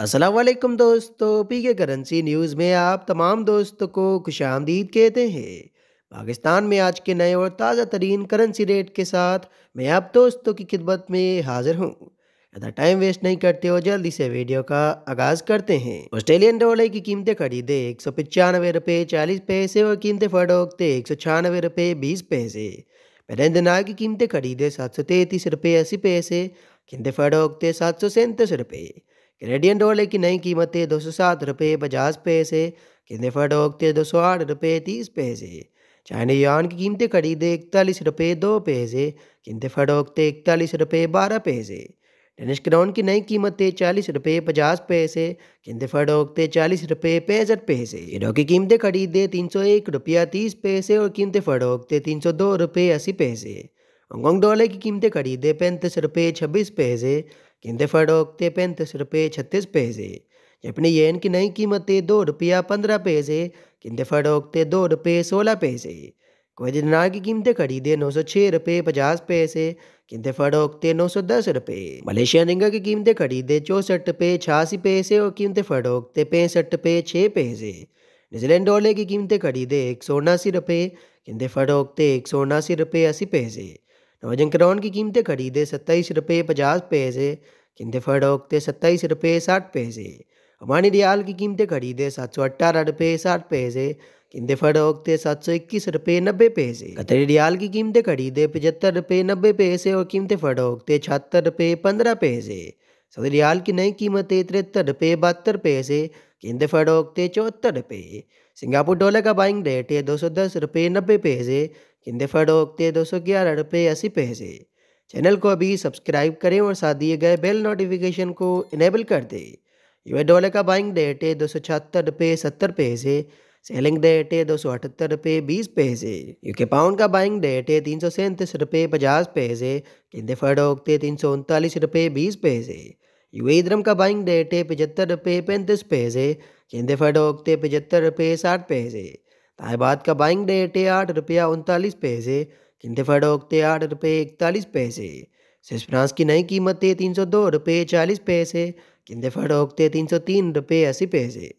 असलकम दोस्तों पी के करेंसी न्यूज़ में आप तमाम दोस्तों को खुश आमदीद कहते हैं पाकिस्तान में आज के नए और ताज़ा तरीन करेंसी रेट के साथ मैं आप दोस्तों की खिदमत में हाजिर हूँ ज़्यादा टाइम वेस्ट नहीं करते हो जल्दी से वीडियो का आगाज़ करते हैं ऑस्ट्रेलियन डॉलर की कीमतें खरीदे एक सौ पचानवे रुपये चालीस पैसे और कीमतें फटोकते एक सौ छियानवे रुपये बीस पैसे पहले की कीमतें खरीदे सात सौ तैंतीस रुपये अस्सी पैसे कीमतें फटोकते सात सौ सैंतीस रुपये कैनेडियन डॉलर की नई कीमतें दो सौ सात रुपये पचास पैसे किन्फा डॉक थे दो सौ आठ रुपये तीस पैसे चाइनी यान की कीमतें खरीदे इकतालीस रुपये दो पैसे किन्फा डॉक थे इकतालीस रुपये बारह पैसे डेनिश क्राउन की नई कीमतें चालीस रुपये पचास पैसे किंदफा डॉकते चालीस रुपये पैंसठ पैसे हीरो की कीमतें खरीदे तीन सौ एक रुपया तीस पैसे और किंदफा डॉकते तीन सौ दो रुपये अस्सी पैसे हांगकॉन्ग डॉलर की कीमतें खरीदे पैंतीस रुपये छब्बीस पैसे किंतु फड़ोकते पैंतीस रुपये छत्तीस पैसे जपनी येन की नई कीमतें दो रुपया पंद्रह पैसे किंतु फड़ोकते दो रुपये सोलह पैसे कोई ना की कीमतें खरीदे नौ सौ छः रुपये पचास पैसे किमतें फड़ोकते नौ सौ दस रुपये मलेशिया रिंगा की कीमतें खरीदे चौसठ रुपये छियासी पैसे और कीमतें फड़ोकते पैंसठ रुपये छः पैसे न्यूजीलैंड डॉलर की कीमतें खरीदे एक सौ उनासी रुपये किमतें फड़ोकते एक सौ उनासी रुपये अस्सी पैसे नवाजन करौन की कीमतें खरीदे सत्ताईस रुपये पचास पैसे कीमतें फरोख्ते सत्ताईस रुपये साठ पैसे अमानी रियाल की कीमतें खरीदे सात सौ अट्ठारह रुपये साठ पैसे कीमतें फरोख्ते सात सौ इक्कीस रुपये नब्बे पैसे कतरी रियाल की कीमतें खरीदे पचहत्तर रुपये नब्बे पैसे और कीमतें फरोख्ते छहत्तर रुपये पंद्रह पैसे सऊदी रियाल की नई कीमतें तिहत्तर रुपये बहत्तर पैसे कीमतें फरोख्ते चौहत्तर रुपये सिंगापुर डॉलर का बाइंग रेट है दो सौ दस रुपये नब्बे पैसे किंदे फर्ड दो सौ ग्यारह रुपये अस्सी पैसे चैनल को अभी सब्सक्राइब करें और साथ दिए गए बेल नोटिफिकेशन को इनेबल कर दें यूए डॉलर का बाइंग डेट है दो सौ छहत्तर रुपये सत्तर पैसे सेलिंग डेट है दो सौ अठहत्तर रुपये बीस पैसे यूके पाउंड का बाइंग डेट है तीन सौ सैंतीस रुपये पचास पैसे किंदे फर्ड तीन सौ उनतालीस रुपये बीस पैसे यूए द्रम का बाइंग डेट है पचहत्तर रुपये पैंतीस पैसे किंदे फर्ड ओकते पचहत्तर रुपये साठ पैसे तायबाद का बाइंग रेट है आठ रुपया उनतालीस पैसे किंतफाडोक थे आठ रुपये इकतालीस पैसे फ्रांस की नई कीमत है तीन सौ दो रुपये चालीस पैसे किंतफाडोक थे तीन सौ तीन रुपये अस्सी पैसे